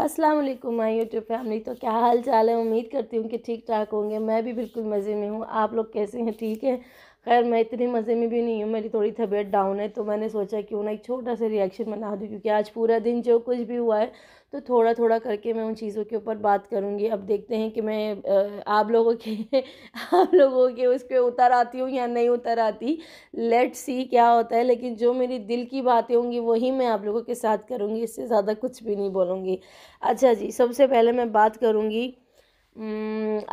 अस्सलाम वालेकुम my YouTube family तो क्या हाल चाल है उम्मीद करती हूँ कि ठीक ठाक होंगे मैं भी बिल्कुल मज़े में हूँ आप लोग कैसे हैं ठीक है खैर मैं इतनी मज़े में भी नहीं हूँ मेरी थोड़ी तबीयत डाउन है तो मैंने सोचा क्यों ना एक छोटा सा रिएक्शन बना दूँ क्योंकि आज पूरा दिन जो कुछ भी हुआ है तो थोड़ा थोड़ा करके मैं उन चीज़ों के ऊपर बात करूँगी अब देखते हैं कि मैं आप लोगों के आप लोगों के उस पर उतर आती हूँ या नहीं उतर आती लेट सी क्या होता है लेकिन जो मेरी दिल की बातें होंगी वही मैं आप लोगों के साथ करूँगी इससे ज़्यादा कुछ भी नहीं बोलूँगी अच्छा जी सबसे पहले मैं बात करूँगी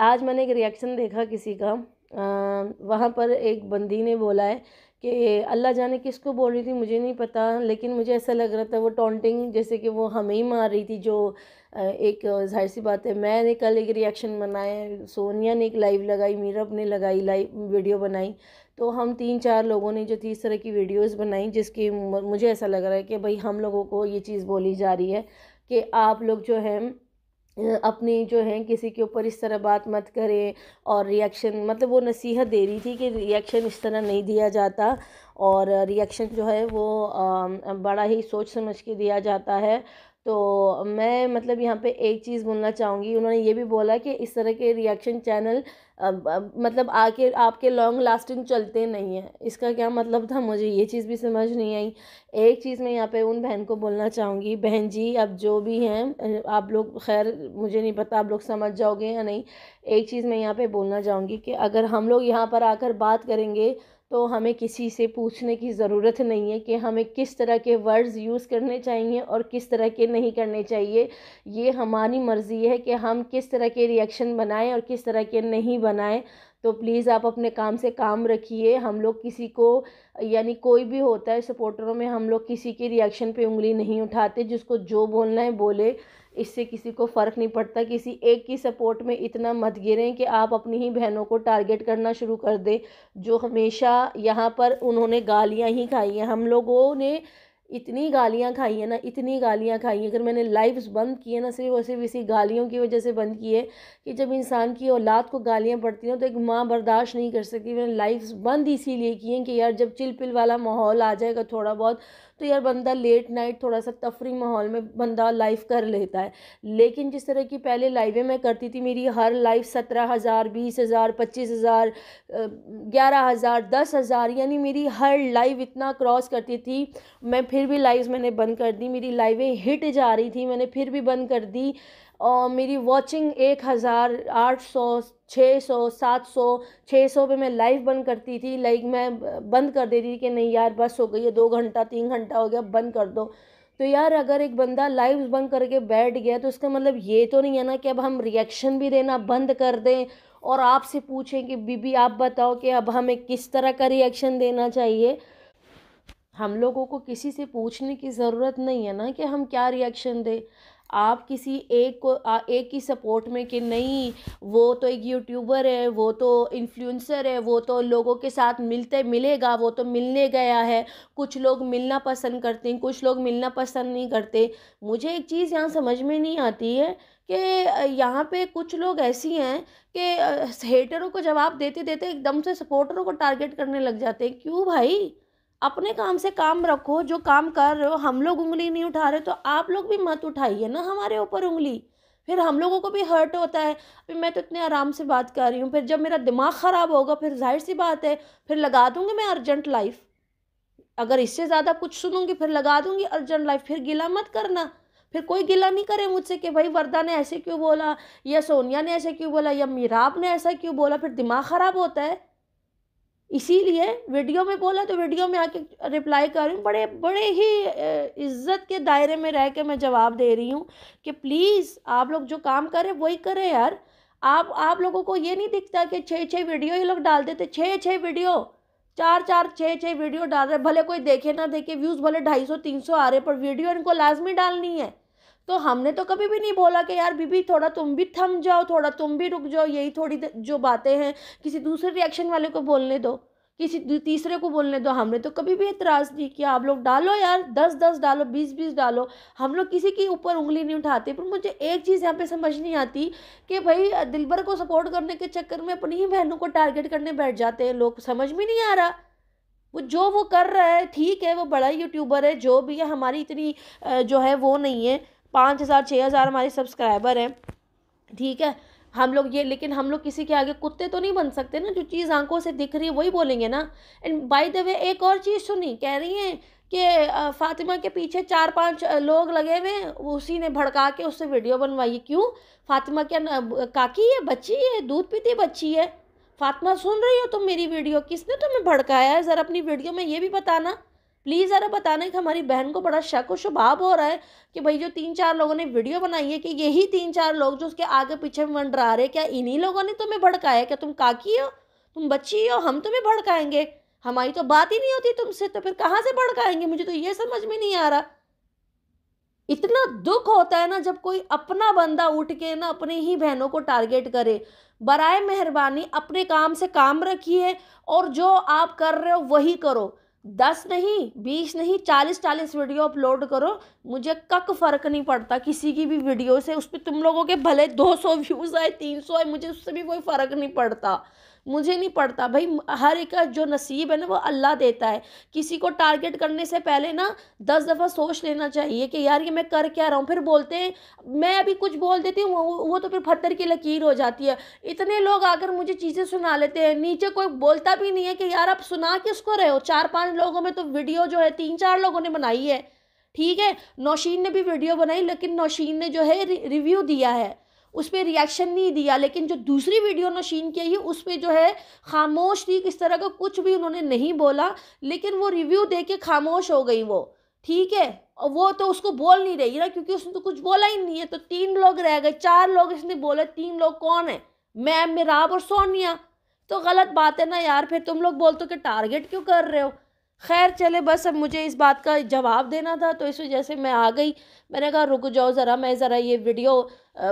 आज मैंने एक रिएक्शन देखा किसी का वहाँ पर एक बंदी ने बोला है कि अल्लाह जाने किसको बोल रही थी मुझे नहीं पता लेकिन मुझे ऐसा लग रहा था वो टोंटिंग जैसे कि वो हमें ही मार रही थी जो एक जाहिर सी बात है मैंने कल एक रिएक्शन बनाया सोनिया ने एक लाइव लगाई मीरब ने लगाई लाइव वीडियो बनाई तो हम तीन चार लोगों ने जो थी इस तरह की वीडियोस बनाई जिसकी मुझे ऐसा लग रहा है कि भाई हम लोगों को ये चीज़ बोली जा रही है कि आप लोग जो हैं अपनी जो है किसी के ऊपर इस तरह बात मत करें और रिएक्शन मतलब वो नसीहत दे रही थी कि रिएक्शन इस तरह नहीं दिया जाता और रिएक्शन जो है वो बड़ा ही सोच समझ के दिया जाता है तो मैं मतलब यहाँ पे एक चीज़ बोलना चाहूँगी उन्होंने ये भी बोला कि इस तरह के रिएक्शन चैनल मतलब आके आपके लॉन्ग लास्टिंग चलते नहीं हैं इसका क्या मतलब था मुझे ये चीज़ भी समझ नहीं आई एक चीज़ मैं यहाँ पे उन बहन को बोलना चाहूँगी बहन जी अब जो भी हैं आप लोग खैर मुझे नहीं पता आप लोग समझ जाओगे या नहीं एक चीज़ मैं यहाँ पर बोलना चाहूँगी कि अगर हम लोग यहाँ पर आकर बात करेंगे तो हमें किसी से पूछने की ज़रूरत नहीं है कि हमें किस तरह के वर्ड्स यूज़ करने चाहिए और किस तरह के नहीं करने चाहिए ये हमारी मर्ज़ी है कि हम किस तरह के रिएक्शन बनाएं और किस तरह के नहीं बनाएं तो प्लीज़ आप अपने काम से काम रखिए हम लोग किसी को यानी कोई भी होता है सपोर्टरों में हम लोग किसी के रिएक्शन पे उंगली नहीं उठाते जिसको जो बोलना है बोले इससे किसी को फ़र्क नहीं पड़ता किसी एक की सपोर्ट में इतना मत गिरें कि आप अपनी ही बहनों को टारगेट करना शुरू कर दें जो हमेशा यहाँ पर उन्होंने गालियाँ ही खाई हैं हम लोगों ने इतनी गालियाँ खाई हैं ना इतनी गालियाँ खाई हैं अगर मैंने लाइव्स बंद किए ना सिर्फ और सिर्फ इसी गालियों की वजह से बंद किए कि जब इंसान की औलाद को गालियाँ पड़ती हैं तो एक माँ बर्दाश्त नहीं कर सकती मैंने लाइव्स बंद इसीलिए किए कि यार जब चिलपिल वाला माहौल आ जाएगा थोड़ा बहुत तो यार बंदा लेट नाइट थोड़ा सा तफरी माहौल में बंदा लाइव कर लेता है लेकिन जिस तरह की पहले लाइवें मैं करती थी मेरी हर लाइव सत्रह हज़ार बीस हज़ार पच्चीस हज़ार ग्यारह हज़ार दस हज़ार यानी मेरी हर लाइव इतना क्रॉस करती थी मैं फिर भी लाइव मैंने बंद कर दी मेरी लाइवें हिट जा रही थी मैंने फिर भी बंद कर दी और मेरी वॉचिंग एक हज़ार आठ सौ छः सौ सात सौ छः सौ पर मैं लाइव बंद करती थी लाइक मैं बंद कर देती थी कि नहीं यार बस हो गई है दो घंटा तीन घंटा हो गया बंद कर दो तो यार अगर एक बंदा लाइव बंद करके बैठ गया तो उसका मतलब ये तो नहीं है ना कि अब हम रिएक्शन भी देना बंद कर दें और आपसे पूछें कि बीबी आप बताओ कि अब हमें किस तरह का रिएक्शन देना चाहिए हम लोगों को किसी से पूछने की ज़रूरत नहीं है ना कि हम क्या रिएक्शन दें आप किसी एक को एक की सपोर्ट में कि नहीं वो तो एक यूट्यूबर है वो तो इन्फ्लुएंसर है वो तो लोगों के साथ मिलते मिलेगा वो तो मिलने गया है कुछ लोग मिलना पसंद करते हैं कुछ लोग मिलना पसंद नहीं करते मुझे एक चीज़ यहाँ समझ में नहीं आती है कि यहाँ पे कुछ लोग ऐसी हैं कि हेटरों को जवाब देते देते एकदम से सपोर्टरों को टारगेट करने लग जाते हैं क्यों भाई अपने काम से काम रखो जो काम कर रहे हो हम लोग उंगली नहीं उठा रहे तो आप लोग भी मत उठाइए ना हमारे ऊपर उंगली फिर हम लोगों को भी हर्ट होता है फिर मैं तो इतने आराम से बात कर रही हूँ फिर जब मेरा दिमाग ख़राब होगा फिर जाहिर सी बात है फिर लगा दूँगी मैं अर्जेंट लाइफ अगर इससे ज़्यादा कुछ सुनूंगी फिर लगा दूँगी अर्जेंट लाइफ फिर गिला मत करना फिर कोई गिला नहीं करे मुझसे कि भाई वर्दा ने ऐसे क्यों बोला या सोनिया ने ऐसे क्यों बोला या मीराब ने ऐसा क्यों बोला फिर दिमाग ख़राब होता है इसीलिए वीडियो में बोला तो वीडियो में आके रिप्लाई कर रही हूँ बड़े बड़े ही इज्जत के दायरे में रह के मैं जवाब दे रही हूँ कि प्लीज़ आप लोग जो काम करें वही करें यार आप आप लोगों को ये नहीं दिखता कि छः छः वीडियो ये लोग डाल देते छः छः वीडियो चार चार छः छः वीडियो डाल रहे भले कोई देखे ना देखे व्यूज़ भले ढाई सौ तीन सौ आ रहे पर वीडियो इनको लाजमी डालनी है तो हमने तो कभी भी नहीं बोला कि यार बीबी थोड़ा तुम भी थम जाओ थोड़ा तुम भी रुक जाओ यही थोड़ी जो बातें हैं किसी दूसरे रिएक्शन वाले को बोलने दो किसी तीसरे को बोलने दो हमने तो कभी भी एतराज़ नहीं किया आप लोग डालो यार दस दस डालो बीस बीस डालो हम लोग किसी की ऊपर उंगली नहीं उठाते पर मुझे एक चीज़ यहाँ पे समझ नहीं आती कि भाई दिलबर को सपोर्ट करने के चक्कर में अपनी ही बहनों को टारगेट करने बैठ जाते हैं लोग समझ में नहीं आ रहा वो जो वो कर रहा है ठीक है वो बड़ा यूट्यूबर है जो भी है हमारी इतनी जो है वो नहीं है पाँच हज़ार छः हज़ार हमारे सब्सक्राइबर हैं ठीक है हम लोग ये लेकिन हम लोग किसी के आगे कुत्ते तो नहीं बन सकते ना जो चीज़ आंखों से दिख रही है वही बोलेंगे ना एंड बाय द वे एक और चीज़ सुनी कह रही हैं कि फातिमा के पीछे चार पांच लोग लगे हुए उसी ने भड़का के उससे वीडियो बनवाई क्यों फातिमा क्या काकी है बच्ची है दूध पीती बच्ची है फातिमा सुन रही हो तुम मेरी वीडियो किसने तुम्हें भड़काया है ज़रा अपनी वीडियो में ये भी बताना प्लीज़ ज़रा बताना कि हमारी बहन को बड़ा शक और शुभाव हो रहा है कि भाई जो तीन चार लोगों ने वीडियो बनाई है कि यही तीन चार लोग जो उसके आगे पीछे मंडरा रहे क्या इन्हीं लोगों ने तुम्हें भड़काया क्या तुम काकी हो तुम बच्ची हो हम तुम्हें भड़काएंगे हमारी तो बात ही नहीं होती तुमसे तो फिर कहाँ से भड़काएंगे मुझे तो ये समझ में नहीं आ रहा इतना दुख होता है ना जब कोई अपना बंदा उठ के ना अपने ही बहनों को टारगेट करे बरए मेहरबानी अपने काम से काम रखिए और जो आप कर रहे हो वही करो दस नहीं बीस नहीं चालीस चालीस वीडियो अपलोड करो मुझे कक फ़र्क नहीं पड़ता किसी की भी वीडियो से उस पर तुम लोगों के भले दो सौ व्यूज़ आए तीन सौ आए मुझे उससे भी कोई फ़र्क नहीं पड़ता मुझे नहीं पड़ता भाई हर एक का जो नसीब है ना वो अल्लाह देता है किसी को टारगेट करने से पहले ना दस दफ़ा सोच लेना चाहिए कि यार ये मैं कर क्या रहा हूँ फिर बोलते हैं मैं अभी कुछ बोल देती हूँ वो, वो तो फिर पत्थर की लकीर हो जाती है इतने लोग आकर मुझे चीज़ें सुना लेते हैं नीचे कोई बोलता भी नहीं है कि यार आप सुना उसको रहे हो चार पाँच लोगों में तो वीडियो जो है तीन चार लोगों ने बनाई है ठीक है नौशीन ने भी वीडियो बनाई लेकिन नौशीन ने जो है रिव्यू दिया है उस पर रिएक्शन नहीं दिया लेकिन जो दूसरी वीडियो शीन की है उस पर जो है खामोश थी किस तरह का कुछ भी उन्होंने नहीं बोला लेकिन वो रिव्यू दे के खामोश हो गई वो ठीक है और वो तो उसको बोल नहीं रही ना क्योंकि उसने तो कुछ बोला ही नहीं है तो तीन लोग रह गए चार लोग इसने बोला तीन लोग कौन है मैम मिराब और सोनिया तो गलत बात है ना यार फिर तुम लोग बोलते हो कि टारगेट क्यों कर रहे हो खैर चले बस अब मुझे इस बात का जवाब देना था तो इस वजह से मैं आ गई मैंने कहा रुक जाओ ज़रा मैं ज़रा ये वीडियो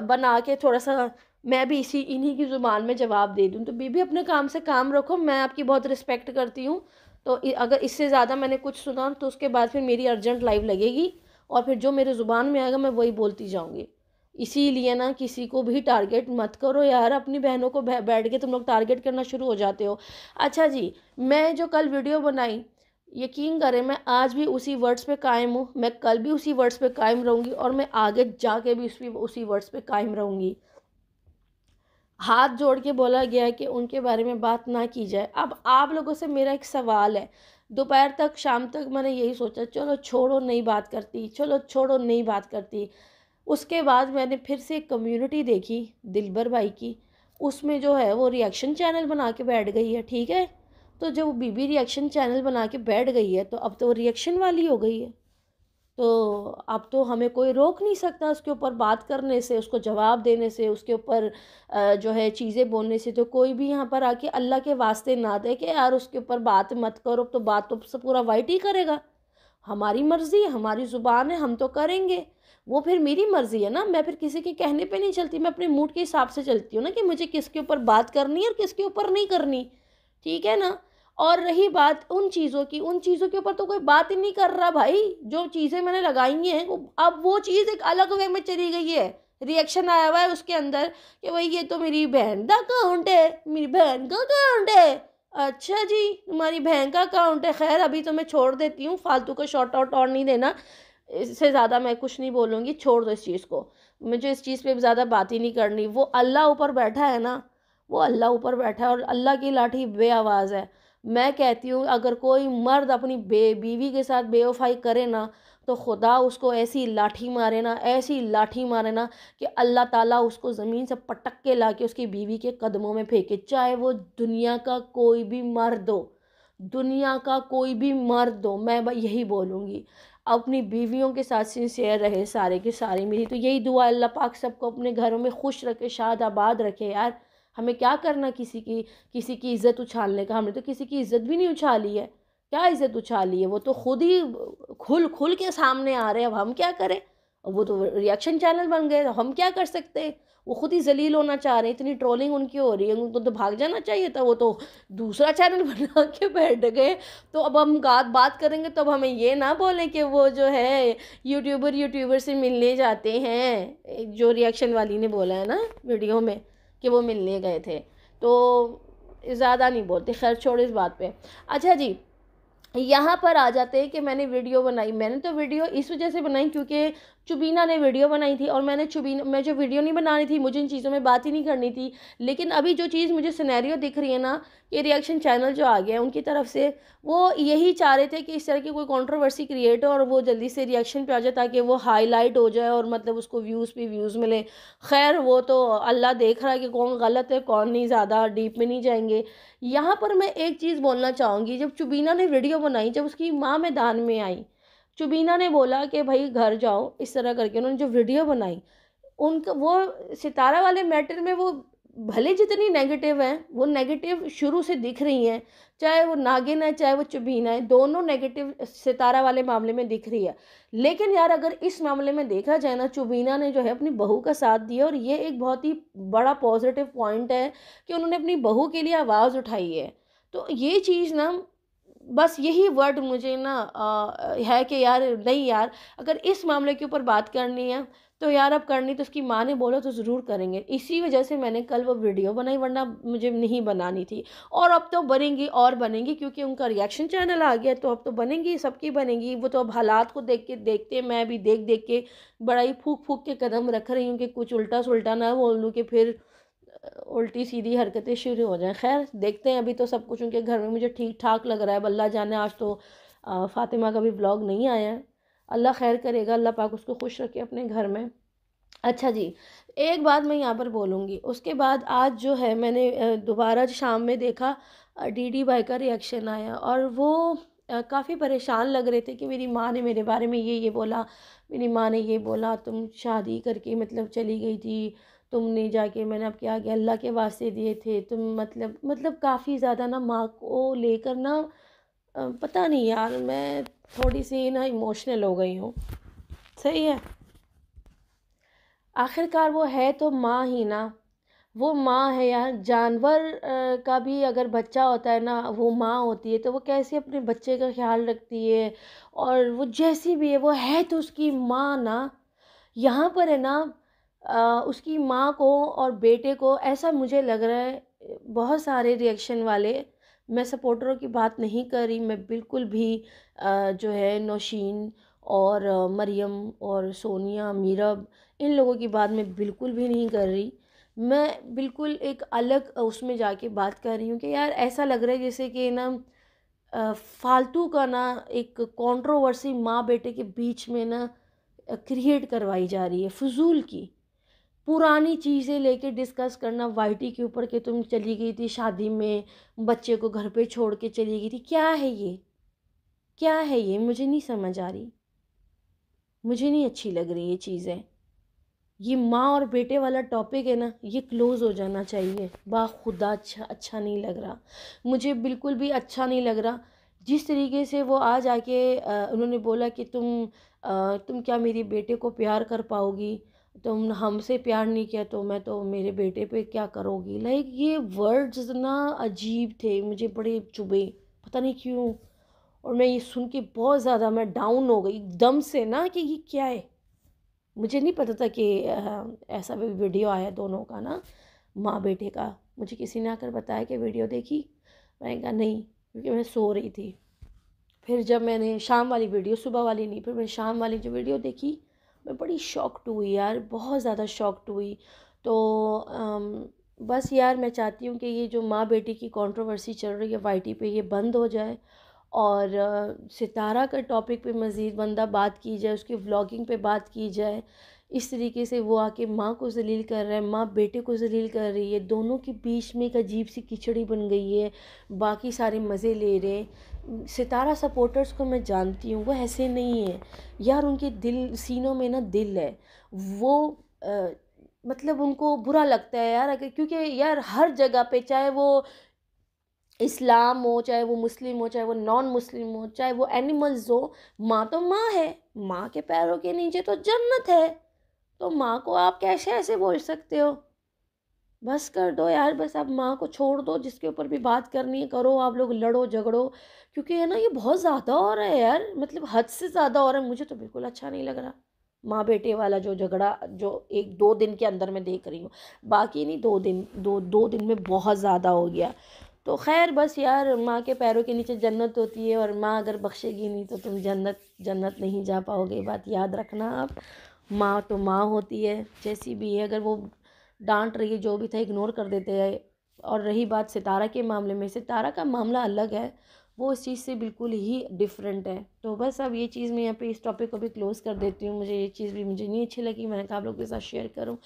बना के थोड़ा सा मैं भी इसी इन्हीं की ज़ुबान में जवाब दे दूँ तो बीबी अपने काम से काम रखो मैं आपकी बहुत रिस्पेक्ट करती हूँ तो अगर इससे ज़्यादा मैंने कुछ सुना तो उसके बाद फिर मेरी अर्जेंट लाइव लगेगी और फिर जो मेरे ज़ुबान में आएगा मैं वही बोलती जाऊँगी इसीलिए ना किसी को भी टारगेट मत करो यार अपनी बहनों को बैठ के तुम लोग टारगेट करना शुरू हो जाते हो अच्छा जी मैं जो कल वीडियो बनाई यकीन करें मैं आज भी उसी वर्ड्स पे कायम हूँ मैं कल भी उसी वर्ड्स पे कायम रहूँगी और मैं आगे जाके भी उसी उसी वर्ड्स पे कायम रहूँगी हाथ जोड़ के बोला गया है कि उनके बारे में बात ना की जाए अब आप लोगों से मेरा एक सवाल है दोपहर तक शाम तक मैंने यही सोचा चलो छोड़ो नहीं बात करती चलो छोड़ो नहीं बात करती उसके बाद मैंने फिर से एक कम्युनिटी देखी दिलबर भाई की उसमें जो है वो रिएक्शन चैनल बना के बैठ गई है ठीक है तो जब बीबी रिएक्शन चैनल बना के बैठ गई है तो अब तो रिएक्शन वाली हो गई है तो अब तो हमें कोई रोक नहीं सकता उसके ऊपर बात करने से उसको जवाब देने से उसके ऊपर जो है चीज़ें बोलने से तो कोई भी यहाँ पर आके अल्लाह के वास्ते ना दे कि यार उसके ऊपर बात मत करो तो बात तो सब पूरा वाइट ही करेगा हमारी मर्ज़ी है हमारी ज़ुबान है हम तो करेंगे वो फिर मेरी मर्ज़ी है ना मैं फिर किसी के कहने पे नहीं चलती मैं अपने मूड के हिसाब से चलती हूँ ना कि मुझे किसके ऊपर बात करनी है और किसके ऊपर नहीं करनी ठीक है ना और रही बात उन चीज़ों की उन चीज़ों के ऊपर तो कोई बात ही नहीं कर रहा भाई जो चीज़ें मैंने लगाई हैं अब वो चीज़ एक अलग वे में चली गई है रिएक्शन आया हुआ है उसके अंदर कि भाई ये तो मेरी बहन का अकाउंट है मेरी बहन का अकाउंट है अच्छा जी तुम्हारी बहन का अकाउंट है खैर अभी तो मैं छोड़ देती हूँ फालतू का शॉर्ट आउट और नहीं देना इससे ज़्यादा मैं कुछ नहीं बोलूँगी छोड़ दो इस चीज़ को मुझे इस चीज़ पर ज़्यादा बात ही नहीं करनी वो अल्लाह ऊपर बैठा है ना वो अल्लाह ऊपर बैठा है और अल्लाह की लाठी बे आवाज़ है मैं कहती हूँ अगर कोई मर्द अपनी बे बीवी के साथ बेवफाई करे ना तो खुदा उसको ऐसी लाठी मारे ना ऐसी लाठी मारे ना कि अल्लाह ताला उसको ज़मीन से पटक के ला के उसकी बीवी के कदमों में फेंके चाहे वो दुनिया का कोई भी मर्द हो दुनिया का कोई भी मर्द हो मैं यही बोलूँगी अपनी बीवियों के साथ सिंसियर रहे सारे के सारे मेरी तो यही दुआ अल्लाह पाक सबको अपने घरों में खुश रखे शाद आबाद रखे यार हमें क्या करना किसी की किसी की इज़्ज़त उछालने का हमने तो किसी की इज़्ज़त भी नहीं उछाली है क्या इज़्ज़त उछाली है वो तो खुद ही खुल खुल के सामने आ रहे हैं अब हम क्या करें वो तो रिएक्शन चैनल बन गए हम क्या कर सकते हैं वो खुद ही जलील होना चाह रहे हैं इतनी ट्रोलिंग उनकी हो रही है उनको तो भाग जाना चाहिए था वो तो दूसरा चैनल बना के बैठ गए तो अब हम बात बात करेंगे तो अब हमें ये ना बोलें कि वो जो है यूट्यूबर यूट्यूबर से मिलने जाते हैं जो रिएक्शन वाली ने बोला है ना वीडियो में कि वो मिलने गए थे तो ज़्यादा नहीं बोलते खैर छोड़ इस बात पे अच्छा जी यहाँ पर आ जाते हैं कि मैंने वीडियो बनाई मैंने तो वीडियो इस वजह से बनाई क्योंकि चुबीना ने वीडियो बनाई थी और मैंने चुबीना मैं जो वीडियो नहीं बनानी थी मुझे इन चीज़ों में बात ही नहीं करनी थी लेकिन अभी जो चीज़ मुझे सिनेरियो दिख रही है ना ये रिएक्शन चैनल जो आ गया है उनकी तरफ से वो यही चाह रहे थे कि इस तरह की कोई कंट्रोवर्सी क्रिएट हो और वो जल्दी से रिएक्शन पे आ जाए ताकि वो हाईलाइट हो जाए और मतलब उसको व्यूज़ पे व्यूज़ मिले खैर वो तो अल्लाह देख रहा है कि कौन गलत है कौन नहीं ज़्यादा डीप में नहीं जाएंगे यहाँ पर मैं एक चीज़ बोलना चाहूँगी जब चुबीना ने वीडियो बनाई जब उसकी माँ मैदान में आई चुबीना ने बोला कि भाई घर जाओ इस तरह करके उन्होंने जो वीडियो बनाई उनका वो सितारा वाले मैटर में वो भले जितनी नेगेटिव हैं वो नेगेटिव शुरू से दिख रही हैं चाहे वो नागिन है चाहे वो चुबीना है दोनों नेगेटिव सितारा वाले मामले में दिख रही है लेकिन यार अगर इस मामले में देखा जाए ना चुबीना ने जो है अपनी बहू का साथ दिया और ये एक बहुत ही बड़ा पॉजिटिव पॉइंट है कि उन्होंने अपनी बहू के लिए आवाज़ उठाई है तो ये चीज़ ना बस यही वर्ड मुझे ना आ, है कि यार नहीं यार अगर इस मामले के ऊपर बात करनी है तो यार अब करनी तो उसकी माँ ने बोला तो ज़रूर करेंगे इसी वजह से मैंने कल वो वीडियो बनाई वरना मुझे नहीं बनानी थी और अब तो बनेंगी और बनेंगी क्योंकि उनका रिएक्शन चैनल आ गया तो अब तो बनेंगी सबकी बनेंगी वो तो अब हालात को देख के देखते मैं भी देख देख के बड़ा ही फूक फूक के कदम रख रही हूँ कि कुछ उल्टा सुलटा ना बोल लूँ कि फिर उल्टी सीधी हरकतें शुरू हो जाएं खैर देखते हैं अभी तो सब कुछ उनके घर में मुझे ठीक ठाक लग रहा है बल्ला जाने आज तो फातिमा का भी ब्लॉग नहीं आया है अल्लाह खैर करेगा अल्लाह पाक उसको खुश रखे अपने घर में अच्छा जी एक बात मैं यहाँ पर बोलूँगी उसके बाद आज जो है मैंने दोबारा शाम में देखा डी डी बाई का रिएक्शन आया और वो काफ़ी परेशान लग रहे थे कि मेरी माँ ने मेरे बारे में ये ये बोला मेरी माँ ने ये बोला तुम शादी करके मतलब चली गई थी तुमने जाके मैंने आपके आगे अल्लाह के वास्ते दिए थे तुम मतलब मतलब काफ़ी ज़्यादा ना माँ को लेकर ना पता नहीं यार मैं थोड़ी सी ना इमोशनल हो गई हूँ सही है आखिरकार वो है तो माँ ही ना वो माँ है यार जानवर का भी अगर बच्चा होता है ना वो माँ होती है तो वो कैसे अपने बच्चे का ख्याल रखती है और वो जैसी भी है वो है तो उसकी माँ ना यहाँ पर है ना उसकी माँ को और बेटे को ऐसा मुझे लग रहा है बहुत सारे रिएक्शन वाले मैं सपोर्टरों की बात नहीं कर रही मैं बिल्कुल भी जो है नौशीन और मरियम और सोनिया मीरब इन लोगों की बात मैं बिल्कुल भी नहीं कर रही मैं बिल्कुल एक अलग उसमें जाके बात कर रही हूँ कि यार ऐसा लग रहा है जैसे कि ना फालतू का ना एक कंट्रोवर्सी माँ बेटे के बीच में ना क्रिएट करवाई जा रही है फजूल की पुरानी चीज़ें लेके डिस्कस करना वाइटी के ऊपर कि तुम चली गई थी शादी में बच्चे को घर पे छोड़ के चली गई थी क्या है ये क्या है ये मुझे नहीं समझ आ रही मुझे नहीं अच्छी लग रही ये चीज़ें ये माँ और बेटे वाला टॉपिक है ना ये क्लोज़ हो जाना चाहिए खुदा अच्छा अच्छा नहीं लग रहा मुझे बिल्कुल भी अच्छा नहीं लग रहा जिस तरीके से वो आज आके उन्होंने बोला कि तुम आ, तुम क्या मेरी बेटे को प्यार कर पाओगी तुम हमसे प्यार नहीं किया तो मैं तो मेरे बेटे पे क्या करोगी लाइक ये वर्ड्स ना अजीब थे मुझे बड़े चुभे पता नहीं क्यों और मैं ये सुन के बहुत ज़्यादा मैं डाउन हो गई एकदम से ना कि ये क्या है मुझे नहीं पता था कि ऐसा भी वीडियो आया दोनों का ना माँ बेटे का मुझे किसी ने आकर बताया कि वीडियो देखी मैंने कहा नहीं क्योंकि मैं सो रही थी फिर जब मैंने शाम वाली वीडियो सुबह वाली नहीं फिर मैंने शाम वाली जो वीडियो देखी मैं बड़ी शॉक्ड हुई यार बहुत ज़्यादा शॉक्ड हुई तो आम, बस यार मैं चाहती हूँ कि ये जो माँ बेटी की कंट्रोवर्सी चल रही है वाई पे ये बंद हो जाए और सितारा का टॉपिक पे मज़ीद बंदा बात की जाए उसकी व्लॉगिंग पे बात की जाए इस तरीके से वो आके माँ को जलील कर रहा है माँ बेटे को जलील कर रही है दोनों के बीच में एक अजीब सी किचड़ी बन गई है बाकी सारे मज़े ले रहे हैं सितारा सपोर्टर्स को मैं जानती हूँ वो ऐसे नहीं है यार उनके दिल सीनों में ना दिल है वो आ, मतलब उनको बुरा लगता है यार अगर क्योंकि यार हर जगह पे चाहे वो इस्लाम हो चाहे वो मुस्लिम हो चाहे वो नॉन मुस्लिम हो चाहे वो एनिमल्स हो माँ तो माँ है माँ के पैरों के नीचे तो जन्नत है तो माँ को आप कैसे ऐसे बोल सकते हो बस कर दो यार बस आप माँ को छोड़ दो जिसके ऊपर भी बात करनी है करो आप लोग लड़ो झगड़ो क्योंकि है ना ये बहुत ज़्यादा हो रहा है यार मतलब हद से ज़्यादा हो रहा है मुझे तो बिल्कुल अच्छा नहीं लग रहा माँ बेटे वाला जो झगड़ा जो एक दो दिन के अंदर मैं देख रही हूँ बाकी नहीं दो दिन दो दो दिन में बहुत ज़्यादा हो गया तो खैर बस यार माँ के पैरों के नीचे जन्नत होती है और माँ अगर बख्शेगी नहीं तो तुम जन्नत जन्नत नहीं जा पाओगे बात याद रखना आप माँ तो माँ होती है जैसी भी है अगर वो डांट रही है जो भी था इग्नोर कर देते हैं और रही बात सितारा के मामले में सितारा का मामला अलग है वो इस चीज़ से बिल्कुल ही डिफरेंट है तो बस अब ये चीज़ मैं यहाँ पे इस टॉपिक को भी क्लोज़ कर देती हूँ मुझे ये चीज़ भी मुझे नहीं अच्छी लगी मैंने कहा आप लोगों के साथ शेयर करूँ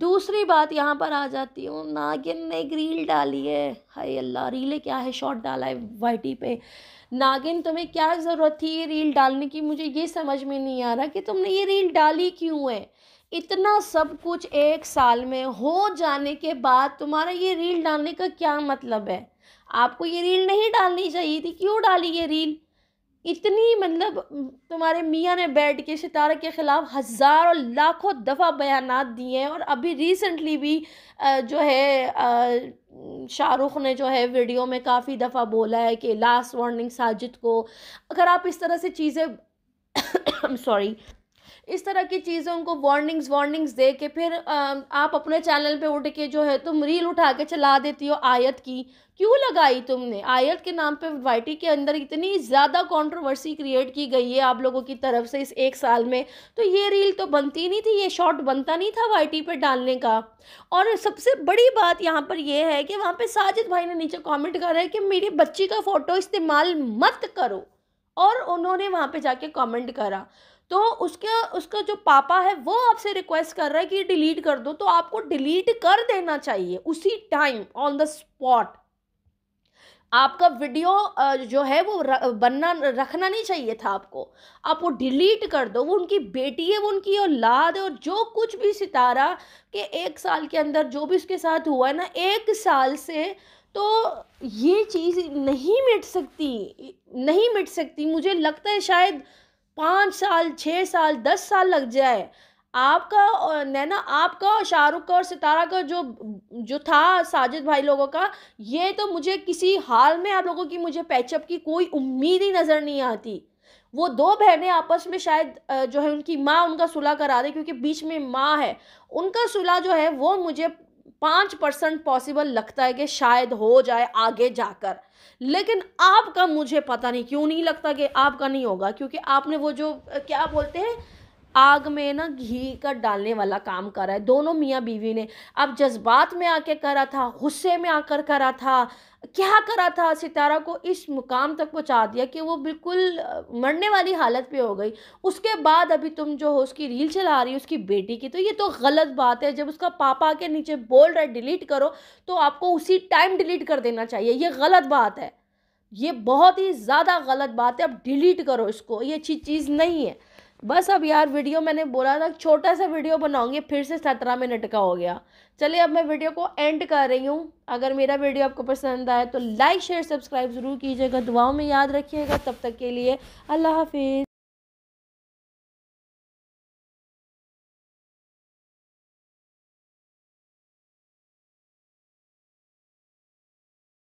दूसरी बात यहाँ पर आ जाती हूँ नागिन ने एक रील डाली है हाय अल्लाह रीले क्या है शॉर्ट डाला है वाई पे नागिन तुम्हें क्या ज़रूरत थी ये रील डालने की मुझे ये समझ में नहीं आ रहा कि तुमने ये रील डाली क्यों है इतना सब कुछ एक साल में हो जाने के बाद तुम्हारा ये रील डालने का क्या मतलब है आपको ये रील नहीं डालनी चाहिए थी क्यों डाली ये रील इतनी मतलब तुम्हारे मियाँ ने बैठ के सितारा के ख़िलाफ़ हज़ारों लाखों दफ़ा बयान दिए हैं और अभी रिसेंटली भी जो है शाहरुख ने जो है वीडियो में काफ़ी दफ़ा बोला है कि लास्ट वार्निंग साजिद को अगर आप इस तरह से चीज़ें सॉरी इस तरह की चीज़ों को वार्निंग्स वार्निंग्स दे के फिर आप अपने चैनल पे उठ के जो है तुम रील उठा के चला देती हो आयत की क्यों लगाई तुमने आयत के नाम पे वाई के अंदर इतनी ज़्यादा कंट्रोवर्सी क्रिएट की गई है आप लोगों की तरफ से इस एक साल में तो ये रील तो बनती नहीं थी ये शॉट बनता नहीं था वाई पे डालने का और सबसे बड़ी बात यहाँ पर यह है कि वहाँ पर साजिद भाई ने नीचे कॉमेंट करा है कि मेरी बच्ची का फ़ोटो इस्तेमाल मत करो और उन्होंने वहाँ पे जाके कमेंट करा तो उसके उसका जो पापा है वो आपसे रिक्वेस्ट कर रहा है कि डिलीट कर दो तो आपको डिलीट कर देना चाहिए उसी टाइम ऑन द स्पॉट आपका वीडियो जो है वो बनना रखना नहीं चाहिए था आपको आप वो डिलीट कर दो वो उनकी बेटी है वो उनकी औलाद है और जो कुछ भी सितारा के एक साल के अंदर जो भी उसके साथ हुआ है ना एक साल से तो ये चीज़ नहीं मिट सकती नहीं मिट सकती मुझे लगता है शायद पाँच साल छः साल दस साल लग जाए आपका और नैना आपका और शाहरुख का और सितारा का जो जो था साजिद भाई लोगों का ये तो मुझे किसी हाल में आप लोगों की मुझे पैचअप की कोई उम्मीद ही नज़र नहीं आती वो दो बहनें आपस में शायद जो है उनकी माँ उनका सुलह करा दे क्योंकि बीच में माँ है उनका सुलह जो है वो मुझे पाँच परसेंट पॉसिबल लगता है कि शायद हो जाए आगे जाकर लेकिन आपका मुझे पता नहीं क्यों नहीं लगता कि आपका नहीं होगा क्योंकि आपने वो जो क्या बोलते हैं आग में ना घी का डालने वाला काम करा है दोनों मियाँ बीवी ने अब जज्बात में आके करा था गुस्से में आकर करा था क्या करा था सितारा को इस मुकाम तक पहुंचा दिया कि वो बिल्कुल मरने वाली हालत पे हो गई उसके बाद अभी तुम जो हो उसकी रील चला रही हो उसकी बेटी की तो ये तो गलत बात है जब उसका पापा के नीचे बोल रहा है डिलीट करो तो आपको उसी टाइम डिलीट कर देना चाहिए ये गलत बात है ये बहुत ही ज़्यादा गलत बात है अब डिलीट करो इसको ये अच्छी चीज़ नहीं है बस अब यार वीडियो मैंने बोला था छोटा सा वीडियो बनाऊंगी फिर से सत्रह मिनट का हो गया चलिए अब मैं वीडियो को एंड कर रही हूँ अगर मेरा वीडियो आपको पसंद आए तो लाइक शेयर सब्सक्राइब ज़रूर कीजिएगा दुआओं में याद रखिएगा तब तक के लिए अल्लाह हाफिज़